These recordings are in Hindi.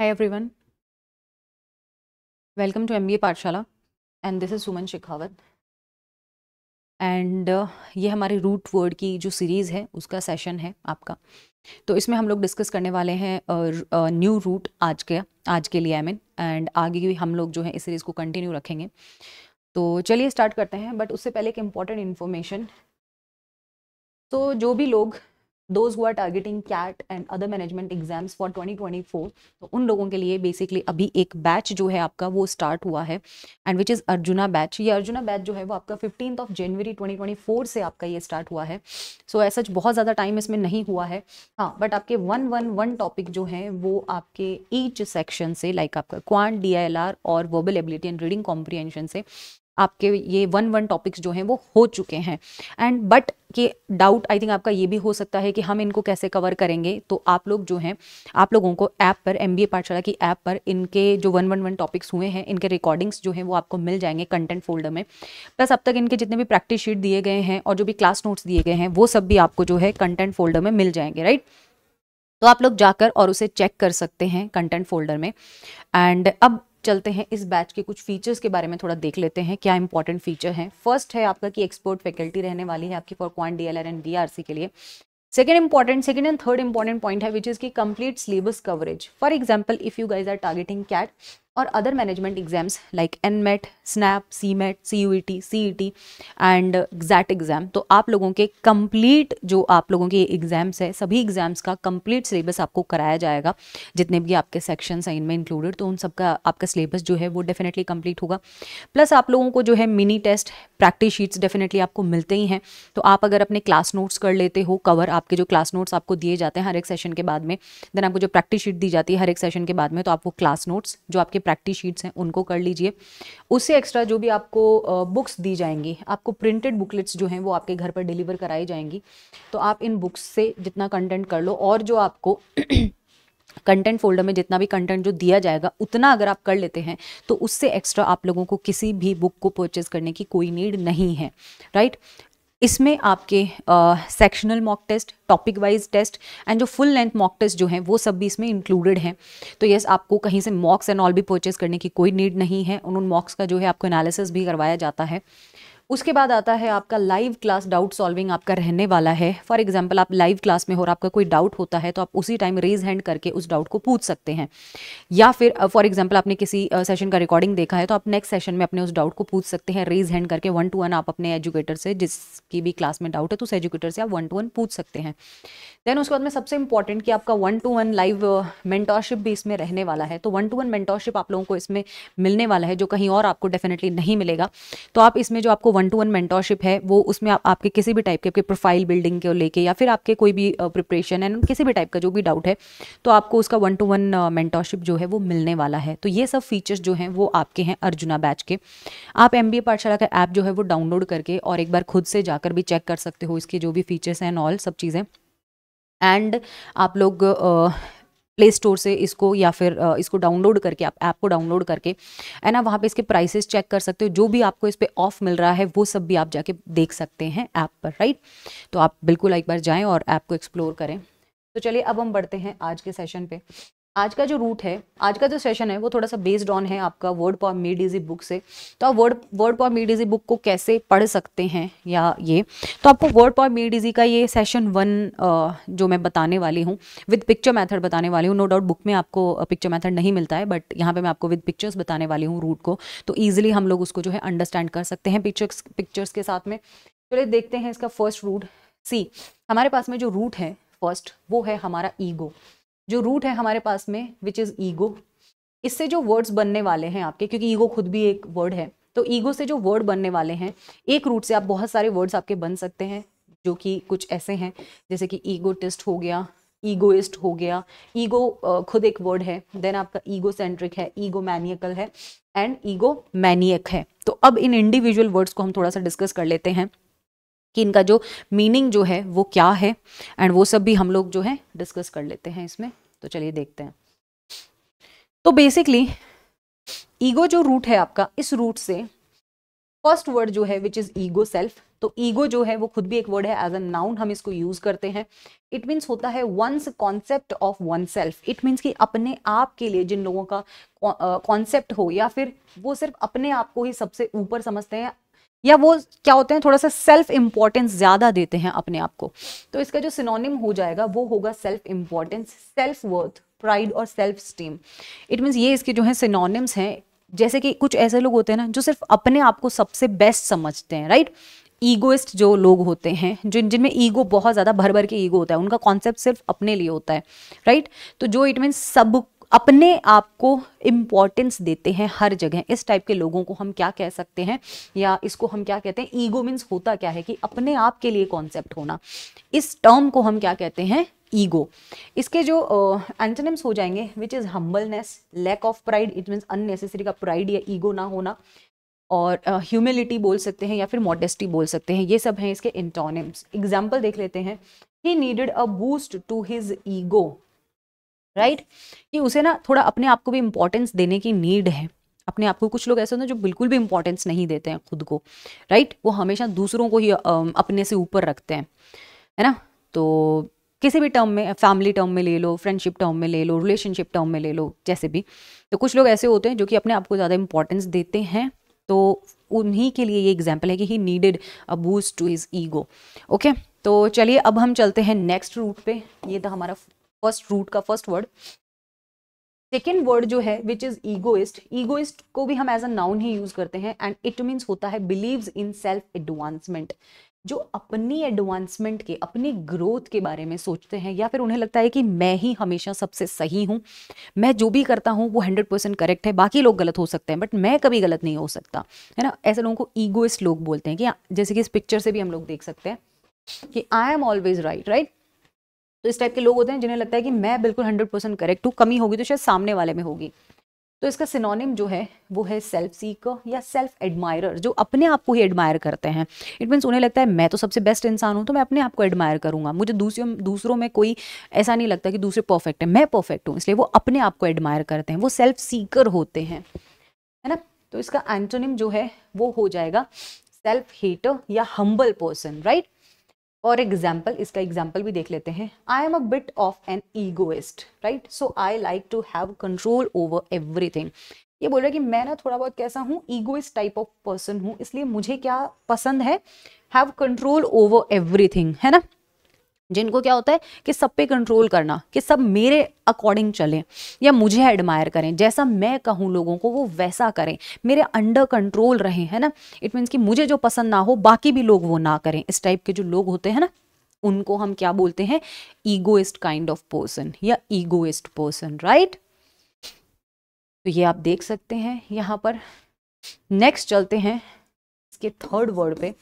Hi everyone. Welcome to MBA पाठशाला and this is Suman Shekhawat and uh, ये हमारे रूट वर्ड की जो सीरीज़ है उसका सेशन है आपका तो इसमें हम लोग डिस्कस करने वाले हैं न्यू uh, रूट uh, आज के आज के लिए आई मीन एंड आगे भी हम लोग जो है इस सीरीज़ को कंटिन्यू रखेंगे तो चलिए स्टार्ट करते हैं बट उससे पहले एक इम्पॉर्टेंट इन्फॉर्मेशन तो जो भी लोग दोज हुआ targeting CAT and other management exams for 2024 तो उन लोगों के लिए बेसिकली अभी एक बैच जो है आपका वो स्टार्ट हुआ है and which is Arjuna batch ये अर्जुना बैच जो है वो आपका फिफ्टीन ऑफ जनवरी 2024 से आपका ये स्टार्ट हुआ है सो so, ऐसा बहुत ज़्यादा टाइम इसमें नहीं हुआ है हाँ बट आपके वन वन वन टॉपिक जो है वो आपके ईच सेक्शन से लाइक like आपका क्वांट डी और verbal ability and reading comprehension से आपके ये वन वन टॉपिक्स जो हैं वो हो चुके हैं एंड बट कि डाउट आई थिंक आपका ये भी हो सकता है कि हम इनको कैसे कवर करेंगे तो आप लोग जो हैं आप लोगों को ऐप पर एम बी पाठशाला की ऐप पर इनके जो वन वन वन टॉपिक्स हुए हैं इनके रिकॉर्डिंग्स जो हैं वो आपको मिल जाएंगे कंटेंट फोल्डर में प्लस अब तक इनके जितने भी प्रैक्टिस शीट दिए गए हैं और जो भी क्लास नोट्स दिए गए हैं वो सब भी आपको जो है कंटेंट फोल्डर में मिल जाएंगे राइट तो आप लोग जाकर और उसे चेक कर सकते हैं कंटेंट फोल्डर में एंड अब चलते हैं इस बैच के कुछ फीचर्स के बारे में थोड़ा देख लेते हैं क्या इंपॉर्टेंट फीचर हैं फर्स्ट है आपका कि एक्सपर्ट फैकल्टी रहने वाली है आपकी for quant D L and D के लिए second important second and third important point है विच इज़ की complete syllabus coverage for example if you guys are targeting CAT MAT SNAP C exams C NMET, T C E T and exact exam तो आप लोगों के कंप्लीट जो आप लोगों के एग्ज़ाम्स है सभी एग्ज़ाम्स का कंप्लीट सिलेबस आपको कराया जाएगा जितने भी आपके सेक्शंस हैं इनमें इंक्लूडेड तो उन सबका आपका सिलेबस जो है वो डेफिनेटली कंप्लीट होगा प्लस आप लोगों को जो है mini test practice sheets definitely आपको मिलते ही हैं तो आप अगर अपने क्लास नोट्स कर लेते हो कवर आपके जो क्लास नोट्स आपको दिए जाते हैं हर एक सेशन के बाद में देन आपको जो प्रैक्टिस शीट दी जाती है हर एक सेशन के बाद में तो आप वो क्लास नोट्स जो आपके प्रैक्टिस शीट्स हैं उनको कर लीजिए उससे एक्स्ट्रा जो भी आपको बुक्स दी जाएंगी आपको प्रिंटेड बुकलेट्स जो हैं वो आपके घर पर डिलीवर कराई जाएंगी तो आप इन बुक्स से जितना कंटेंट कर लो और जो आपको कंटेंट फोल्डर में जितना भी कंटेंट जो दिया जाएगा उतना अगर आप कर लेते हैं तो उससे एक्स्ट्रा आप लोगों को किसी भी बुक को परचेज करने की कोई नीड नहीं है राइट right? इसमें आपके sectional mock test topic wise test and जो फुल लेंथ मॉक टेस्ट जो हैं वो सब भी इसमें इंक्लूडेड हैं तो येस आपको कहीं से मॉक्स एंड ऑल भी परचेज करने की कोई नीड नहीं है उन उन मॉक्स का जो है आपको एनालिसिस भी करवाया जाता है उसके बाद आता है आपका लाइव क्लास डाउट सॉल्विंग आपका रहने वाला है फॉर एग्जाम्पल आप लाइव क्लास में हो और आपका कोई डाउट होता है तो आप उसी टाइम रेज हैंड करके उस डाउट को पूछ सकते हैं या फिर फॉर uh, एग्जाम्पल आपने किसी सेशन uh, का रिकॉर्डिंग देखा है तो आप नेक्स्ट सेशन में अपने उस डाउट को पूछ सकते हैं रेज हैंड करके वन टू वन आप अपने एजुकेटर से जिसकी भी क्लास में डाउट है तो उस एजुकेटर से आप वन टू वन पूछ सकते हैं देन उसके बाद में सबसे इंपॉर्टेंट कि आपका one to one live mentorship भी इसमें रहने वाला है तो वन टू वन मेंटोरशिप आप लोगों को इसमें मिलने वाला है जो कहीं और आपको डेफिनेटली नहीं मिलेगा तो आप इसमें जो आपको वन टू वन मेंटोरशिप है वो उसमें आप, आपके किसी भी टाइप के आपके प्रोफाइल बिल्डिंग को लेके या फिर आपके कोई भी प्रिपरेशन एंड किसी भी टाइप का जो भी डाउट है तो आपको उसका वन टू वन मेंटोरशिप जो है वो मिलने वाला है तो ये सब फीचर्स जो हैं वो आपके हैं अर्जुना बैच के आप एम पाठशाला का ऐप जो है वो डाउनलोड करके और एक बार खुद से जाकर भी चेक कर सकते हो इसके जो भी फीचर्स हैं एंड ऑल सब चीज़ें एंड आप लोग प्ले स्टोर से इसको या फिर इसको डाउनलोड करके आप ऐप को डाउनलोड करके है ना वहाँ पे इसके प्राइसेस चेक कर सकते हो जो भी आपको इस पर ऑफ मिल रहा है वो सब भी आप जाके देख सकते हैं ऐप पर राइट तो आप बिल्कुल एक बार जाएँ और ऐप को एक्सप्लोर करें तो चलिए अब हम बढ़ते हैं आज के सेशन पे आज का जो रूट है आज का जो सेशन है वो थोड़ा सा बेस्ड ऑन है आपका word power made easy book से तो आप word word power made easy book को कैसे पढ़ सकते हैं या ये तो आपको वर्ड पॉम मी इजी का ये सेशन वन जो मैं बताने वाली हूँ विद पिक्चर मेथड बताने वाली हूँ नो डाउट बुक में आपको पिक्चर मैथड नहीं मिलता है बट यहाँ पर मैं आपको विद पिक्चर्स बताने वाली हूँ रूट को तो ईजिली हम लोग उसको जो है अंडरस्टैंड कर सकते हैं पिक्चर्स पिक्चर्स के साथ में चलिए देखते हैं इसका फर्स्ट रूट सी हमारे पास में जो रूट है फर्स्ट वो है हमारा ईगो जो रूट है हमारे पास में विच इज़ ईगो इससे जो वर्ड्स बनने वाले हैं आपके क्योंकि ईगो खुद भी एक वर्ड है तो ईगो से जो वर्ड बनने वाले हैं एक रूट से आप बहुत सारे वर्ड्स आपके बन सकते हैं जो कि कुछ ऐसे हैं जैसे कि ईगोटिस्ट हो गया ईगोइस्ट हो गया ईगो खुद एक वर्ड है देन आपका ईगो सेंट्रिक है ईगो मैनियकल है एंड ईगो मैनियक है तो अब इन इंडिविजुअल वर्ड्स को हम थोड़ा सा डिस्कस कर लेते हैं कि इनका जो मीनिंग जो है वो क्या है एंड वो सब भी हम लोग जो है डिस्कस कर लेते हैं इसमें तो चलिए देखते हैं तो बेसिकली ईगो जो रूट है आपका इस रूट से फर्स्ट वर्ड जो है विच इज ईगो सेल्फ तो ईगो जो है वो खुद भी एक वर्ड है एज अ नाउन हम इसको यूज करते हैं इट मीन्स होता है one's concept of oneself it means कि अपने आप के लिए जिन लोगों का कॉन्सेप्ट हो या फिर वो सिर्फ अपने आप को ही सबसे ऊपर समझते हैं या वो क्या होते हैं थोड़ा सा सेल्फ इम्पोर्टेंस ज़्यादा देते हैं अपने आप को तो इसका जो सिनोनिम हो जाएगा वो होगा self importance self worth pride और सेल्फ स्टीम इट मीन्स ये इसके जो है सिनोनिम्स हैं जैसे कि कुछ ऐसे लोग होते हैं ना जो सिर्फ अपने आप को सबसे बेस्ट समझते हैं राइट ईगोइस्ट जो लोग होते हैं जिन जिनमें ईगो बहुत ज़्यादा भर भर के ईगो होता है उनका कॉन्सेप्ट सिर्फ अपने लिए होता है राइट तो जो इट मीन्स सब अपने आप को इम्पॉर्टेंस देते हैं हर जगह इस टाइप के लोगों को हम क्या कह सकते हैं या इसको हम क्या कहते हैं ईगो मीन्स होता क्या है कि अपने आप के लिए कॉन्सेप्ट होना इस टर्म को हम क्या कहते हैं ईगो इसके जो एंटोनिम्स uh, हो जाएंगे which is humbleness lack of pride it means unnecessary का प्राइड या ईगो ना होना और ह्यूमिलिटी uh, बोल सकते हैं या फिर मॉडेस्टी बोल सकते हैं ये सब हैं इसके इंटोनिम्स एग्जाम्पल देख लेते हैं he needed a boost to his ego right कि उसे ना थोड़ा अपने आप को भी इम्पोर्टेंस देने की नीड है अपने आप को कुछ लोग ऐसे होते हैं जो बिल्कुल भी इम्पोर्टेंस नहीं देते हैं खुद को राइट वो हमेशा दूसरों को ही अपने से ऊपर रखते हैं है ना तो किसी भी टर्म में फैमिली टर्म में ले लो फ्रेंडशिप टर्म में ले लो रिलेशनशिप टर्म में ले लो जैसे भी तो कुछ लोग ऐसे होते हैं जो कि अपने आप को ज़्यादा इंपॉर्टेंस देते हैं तो उन्हीं के लिए ये एग्जाम्पल है कि he needed a boost to his ego okay तो चलिए अब हम चलते हैं नेक्स्ट रूट पे ये था हमारा फर्स्ट रूट का फर्स्ट वर्ड सेकेंड वर्ड जो है विच इज ईगोइस्ट ईगोइस्ट को भी हम एज अ नाउन ही यूज करते हैं एंड इट मीन्स होता है बिलीव इन सेल्फ एडवांसमेंट जो अपनी एडवांसमेंट के अपनी ग्रोथ के बारे में सोचते हैं या फिर उन्हें लगता है कि मैं ही हमेशा सबसे सही हूँ मैं जो भी करता हूँ वो हंड्रेड परसेंट करेक्ट है बाकी लोग गलत हो सकते हैं बट मैं कभी गलत नहीं हो सकता है ना ऐसे लोगों को ईगोइस्ट लोग बोलते हैं कि जैसे कि इस पिक्चर से भी हम लोग देख सकते हैं कि I am always right right तो इस टाइप के लोग होते हैं जिन्हें लगता है कि मैं बिल्कुल हंड्रेड परसेंट करेक्ट हूँ कमी होगी तो शायद सामने वाले में होगी तो इसका सिनोनिम जो है वो है सेल्फ सीकर या सेल्फ एडमायर जो अपने आप को ही एडमायर करते हैं इट मीन्स उन्हें लगता है मैं तो सबसे बेस्ट इंसान हूँ तो मैं अपने आप को एडमायर करूँगा मुझे दूसरे दूसरों में कोई ऐसा नहीं लगता कि दूसरे परफेक्ट है मैं परफेक्ट हूँ इसलिए वो अपने आप को एडमायर करते हैं वो सेल्फ सीकर होते हैं है ना तो इसका एंटोनिम जो है वो हो जाएगा सेल्फ हेटर या हम्बल पर्सन राइट और एग्जाम्पल इसका एग्जाम्पल भी देख लेते हैं I am a bit of an egoist right so I like to have control over everything ये बोल रहा है कि मैं ना थोड़ा बहुत कैसा हूँ ईगोइस्ट टाइप ऑफ पर्सन हूँ इसलिए मुझे क्या पसंद है हैव कंट्रोल ओवर एवरीथिंग है ना जिनको क्या होता है कि सब पे कंट्रोल करना कि सब मेरे अकॉर्डिंग चलें या मुझे एडमायर करें जैसा मैं कहूँ लोगों को वो वैसा करें मेरे अंडर कंट्रोल रहें है ना इट मीन्स कि मुझे जो पसंद ना हो बाकी भी लोग वो ना करें इस टाइप के जो लोग होते हैं ना उनको हम क्या बोलते हैं ईगोइस्ट काइंड ऑफ पर्सन या ईगोइस्ट पर्सन राइट तो ये आप देख सकते हैं यहाँ पर नेक्स्ट चलते हैं इसके थर्ड वर्ड पे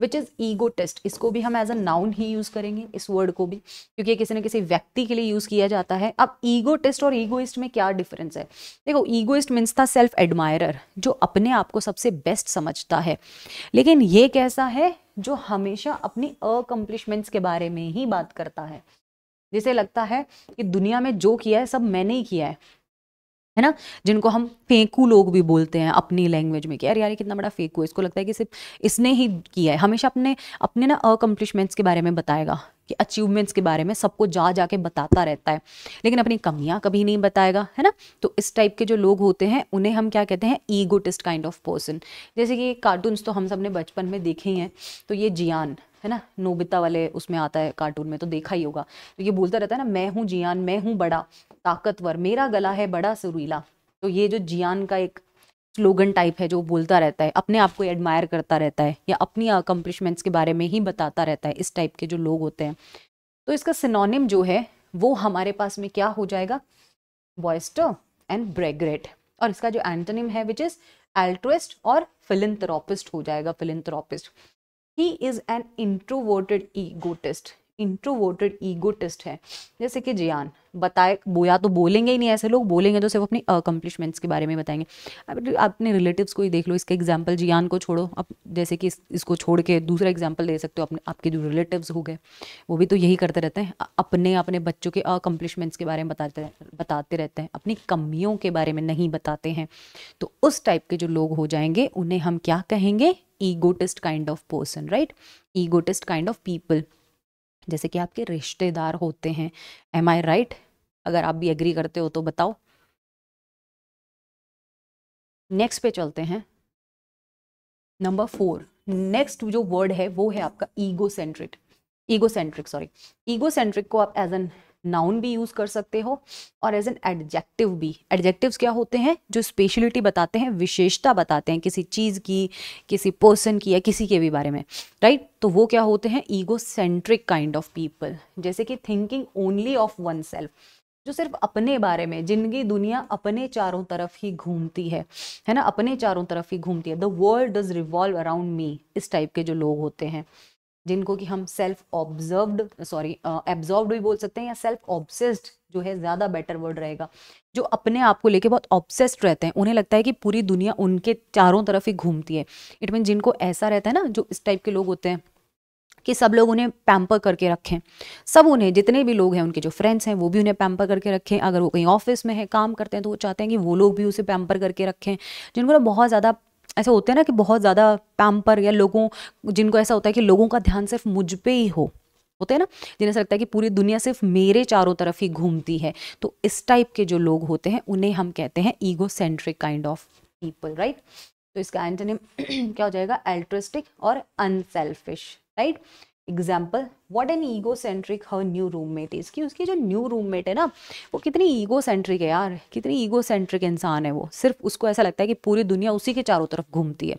विच इज़ टेस्ट इसको भी हम एज अ नाउन ही यूज़ करेंगे इस वर्ड को भी क्योंकि किसी न किसी व्यक्ति के लिए यूज़ किया जाता है अब ईगो टेस्ट और ईगोइस्ट में क्या डिफरेंस है देखो ईगोइस्ट मीन्स था सेल्फ एडमायरर जो अपने आप को सबसे बेस्ट समझता है लेकिन ये कैसा है जो हमेशा अपनी अकम्पलिशमेंट्स के बारे में ही बात करता है जिसे लगता है कि दुनिया में जो किया है सब मैंने ही किया है है ना जिनको हम फेंकू लोग भी बोलते हैं अपनी लैंग्वेज में कि यार यार कितना बड़ा फेंकू है इसको लगता है कि सिर्फ इसने ही किया है हमेशा अपने अपने ना अकम्पलिशमेंट्स के बारे में बताएगा कि अचीवमेंट्स के बारे में सबको जा जा के बताता रहता है लेकिन अपनी कमियां कभी नहीं बताएगा है ना तो इस टाइप के जो लोग होते हैं उन्हें हम क्या कहते हैं ईगोटिस्ट काइंड ऑफ पर्सन जैसे कि कार्टून्स तो हम सब ने बचपन में देखे ही हैं तो ये जियान है ना नोबिता वाले उसमें आता है कार्टून में तो देखा ही होगा तो ये बोलता रहता है ना मैं हूँ जियान मैं हूँ बड़ा ताकतवर मेरा गला है बड़ा सुरीला तो ये जो जियान का एक स्लोगन टाइप है जो बोलता रहता है अपने आप को एडमायर करता रहता है या अपनी अकम्पलिशमेंट्स के बारे में ही बताता रहता है इस टाइप के जो लोग होते हैं तो इसका सिनोनिम जो है वो हमारे पास में क्या हो जाएगा बॉयस्टर एंड ब्रेगरेट और इसका जो एंटोनिम है विच इज़ एल्ट्रोस्ट और फिलिंथ्रोपिस्ट हो जाएगा philanthropist he is an introverted egotist introverted egotist है जैसे कि जियान बताए बोया तो बोलेंगे ही नहीं ऐसे लोग बोलेंगे तो सिर्फ अपनी अकम्पलिशमेंट्स के बारे में बताएंगे अब अपने रिलेटिव्स को ही देख लो इसका एग्जाम्पल जियान को छोड़ो अब जैसे कि इस, इसको छोड़ के दूसरा एग्जाम्पल दे सकते हो अपने आपके जो रिलेटिव्स हो गए वो भी तो यही करते रहते हैं अपने अपने बच्चों के अकम्पलिशमेंट्स के बारे में बताते बताते रहते हैं अपनी कमियों के बारे में नहीं बताते हैं तो उस टाइप के जो लोग हो जाएंगे उन्हें हम क्या कहेंगे egotist kind of person right egotist kind of people जैसे कि आपके रिश्तेदार होते हैं एम आई राइट अगर आप भी एग्री करते हो तो बताओ नेक्स्ट पे चलते हैं नंबर फोर नेक्स्ट जो वर्ड है वो है आपका egocentric egocentric sorry egocentric को आप एज एन नाउन भी यूज़ कर सकते हो और एज एन एडजेक्टिव भी एडजेक्टिव्स क्या होते हैं जो स्पेशलिटी बताते हैं विशेषता बताते हैं किसी चीज़ की किसी पर्सन की या किसी के भी बारे में राइट right? तो वो क्या होते हैं egocentric kind of people जैसे कि thinking only of oneself जो सिर्फ अपने बारे में जिंदगी दुनिया अपने चारों तरफ ही घूमती है है ना अपने चारों तरफ ही घूमती है the world does revolve around me इस टाइप के जो लोग होते हैं जिनको कि हम सेल्फ ऑब्जर्व्ड सॉरी एब्जॉर्ब्ड भी बोल सकते हैं या सेल्फ ऑब्सेस्ड जो है ज़्यादा बेटर वर्ड रहेगा जो अपने आप को लेके बहुत ऑब्सेस्ड रहते हैं उन्हें लगता है कि पूरी दुनिया उनके चारों तरफ ही घूमती है इट मीन जिनको ऐसा रहता है ना जो इस टाइप के लोग होते हैं कि सब लोग उन्हें पैम्पर करके रखें सब उन्हें जितने भी लोग हैं उनके जो फ्रेंड्स हैं वो भी उन्हें पैम्पर करके रखें अगर वो कहीं ऑफिस में है काम करते हैं तो वो चाहते हैं कि वो लोग भी उसे पैम्पर करके रखें जिनको ना बहुत ज़्यादा ऐसे होते हैं ना कि बहुत ज़्यादा पैम्पर या लोगों जिनको ऐसा होता है कि लोगों का ध्यान सिर्फ मुझ पर ही हो होते हैं ना जिन्हें ऐसा लगता है कि पूरी दुनिया सिर्फ मेरे चारों तरफ ही घूमती है तो इस टाइप के जो लोग होते हैं उन्हें हम कहते हैं egocentric kind of people right तो इसका एंटनिम क्या हो जाएगा एल्ट्रिस्टिक और unselfish right example what an egocentric her new roommate is कि उसकी जो न्यू रूम मेट है ना वो कितनी ईगो सेंट्रिक है यार कितनी ईगो सेंट्रिक इंसान है वो सिर्फ उसको ऐसा लगता है कि पूरी दुनिया उसी के चारों तरफ घूमती है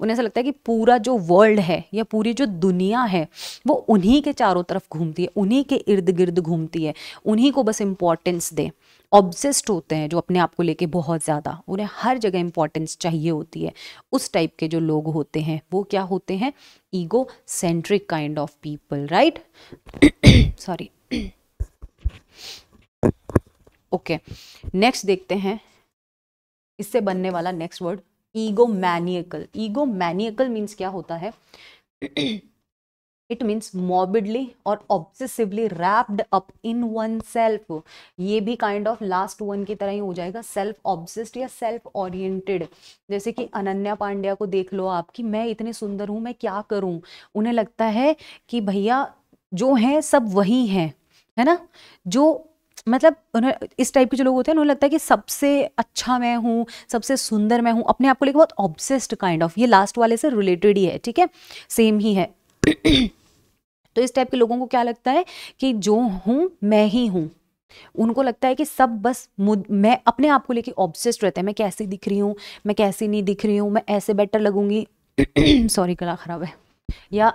उन्हें ऐसा लगता है कि पूरा जो वर्ल्ड है या पूरी जो दुनिया है वो उन्हीं के चारों तरफ घूमती है उन्हीं के इर्द गिर्द घूमती है उन्हीं को बस इम्पोर्टेंस दें ऑब्जेस्ड होते हैं जो अपने आप को लेके बहुत ज़्यादा उन्हें हर जगह इंपॉर्टेंस चाहिए होती है उस टाइप के जो लोग होते हैं वो क्या होते हैं egocentric kind of people right sorry okay next देखते हैं इससे बनने वाला next word egomaniacal egomaniacal means क्या होता है इट मीन्स मॉबिडली और obsessively wrapped up in oneself ये भी काइंड ऑफ लास्ट वन की तरह ही हो जाएगा सेल्फ ऑब्सेस्ड या सेल्फ ओरिएंटेड जैसे कि अनन्या पांड्या को देख लो आपकी मैं इतने सुंदर हूँ मैं क्या करूँ उन्हें लगता है कि भैया जो हैं सब वही हैं है ना जो मतलब उन्हें इस टाइप के जो लोग होते हैं उन्हें लगता है कि सबसे अच्छा मैं हूँ सबसे सुंदर मैं हूँ अपने आप को लेकर बहुत ऑब्जेस्ड काइंड ऑफ ये लास्ट वाले से रिलेटेड ही है ठीक है सेम ही है तो इस टाइप के लोगों को क्या लगता है कि जो हूँ मैं ही हूँ उनको लगता है कि सब बस मुद मैं अपने आप को लेके ऑब्सेस्ड रहता है मैं कैसे दिख रही हूँ मैं कैसे नहीं दिख रही हूँ मैं ऐसे बेटर लगूंगी सॉरी गला खराब है या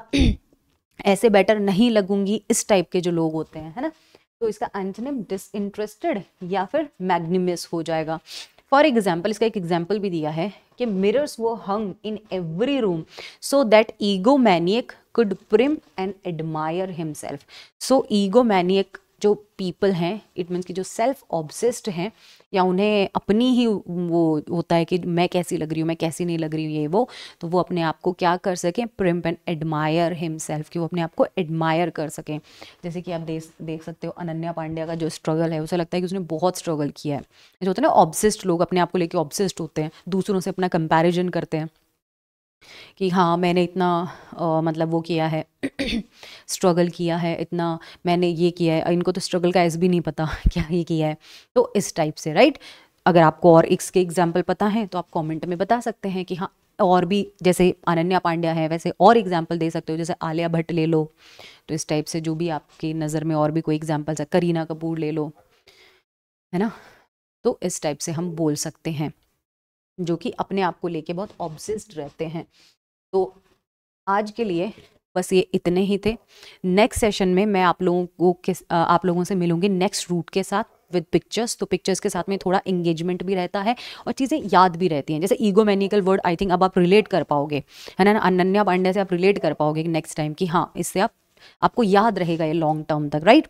ऐसे बेटर नहीं लगूंगी इस टाइप के जो लोग होते हैं है ना तो इसका एंटनिम डिसइंटरेस्टेड या फिर मैग्निमियस हो जाएगा फॉर एग्जाम्पल इसका एक एग्जाम्पल भी दिया है कि मिरर्स वो hung in every room so that egomaniac could prim and admire himself. So egomaniac जो पीपल हैं इट मीन्स कि जो सेल्फ ऑब्सेस्ड हैं या उन्हें अपनी ही वो होता है कि मैं कैसी लग रही हूँ मैं कैसी नहीं लग रही हूँ ये वो तो वो अपने आप को क्या कर सकें prim and admire himself कि वो अपने आप को एडमायर कर सकें जैसे कि आप देख देख सकते हो अनन्या पांड्या का जो स्ट्रगल है उसे लगता है कि उसने बहुत स्ट्रगल किया है जो होता है ना ऑब्सेस्ड लोग अपने आप को लेकर ऑब्सेस्ड होते हैं दूसरों से अपना कंपेरिजन करते हैं कि हाँ मैंने इतना आ, मतलब वो किया है स्ट्रगल किया है इतना मैंने ये किया है इनको तो स्ट्रगल का एस भी नहीं पता क्या ये किया है तो इस टाइप से राइट अगर आपको और इसके एग्जाम्पल पता है तो आप कमेंट में बता सकते हैं कि हाँ और भी जैसे अनन्या पांड्या है वैसे और एग्जाम्पल दे सकते हो जैसे आलिया भट्ट ले लो तो इस टाइप से जो भी आपकी नज़र में और भी कोई एग्जाम्पल्स है करीना कपूर ले लो है ना तो इस टाइप से हम बोल सकते हैं जो कि अपने आप को लेके बहुत ऑब्जिस्ड रहते हैं तो आज के लिए बस ये इतने ही थे नेक्स्ट सेशन में मैं आप लोगों को किस आप लोगों से मिलूंगी नेक्स्ट रूट के साथ विद पिक्चर्स तो पिक्चर्स के साथ में थोड़ा इंगेजमेंट भी रहता है और चीज़ें याद भी रहती हैं जैसे egomaniacal word I think अब आप रिलेट कर पाओगे है ना अनन्या पांड्या से आप रिलेट कर पाओगे नेक्स्ट टाइम कि हाँ इससे आप आपको याद रहेगा ये लॉन्ग टर्म तक राइट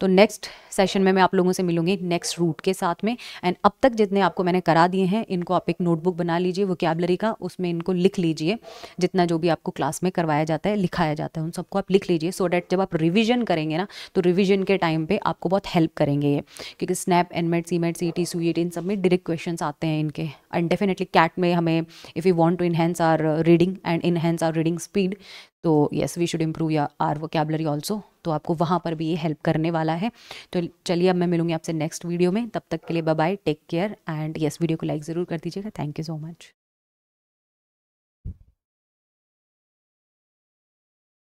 तो नेक्स्ट सेशन में मैं आप लोगों से मिलूंगी नेक्स्ट रूट के साथ में एंड अब तक जितने आपको मैंने करा दिए हैं इनको आप एक नोटबुक बना लीजिए वोकेबलरी का उसमें इनको लिख लीजिए जितना जो भी आपको क्लास में करवाया जाता है लिखाया जाता है उन सबको आप लिख लीजिए सो डैट जब आप रिविजन करेंगे ना तो रिविजन के टाइम पर आपको बहुत हेल्प करेंगे ये क्योंकि SNAP NMAT CMAT C T सुएट इन सब में डिरेक्ट क्वेश्चन आते हैं इनके एंड डेफिनेटली कैट में हमें if you want to enhance our reading and enhance our reading speed तो येस वी शुड इम्प्रूव या आर वोकेबलरी ऑल्सो तो आपको वहाँ पर भी ये हेल्प करने वाला है तो चलिए अब मैं मिलूँगी आपसे नेक्स्ट वीडियो में तब तक के लिए bye take care and yes video को लाइक ज़रूर कर दीजिएगा थैंक यू सो मच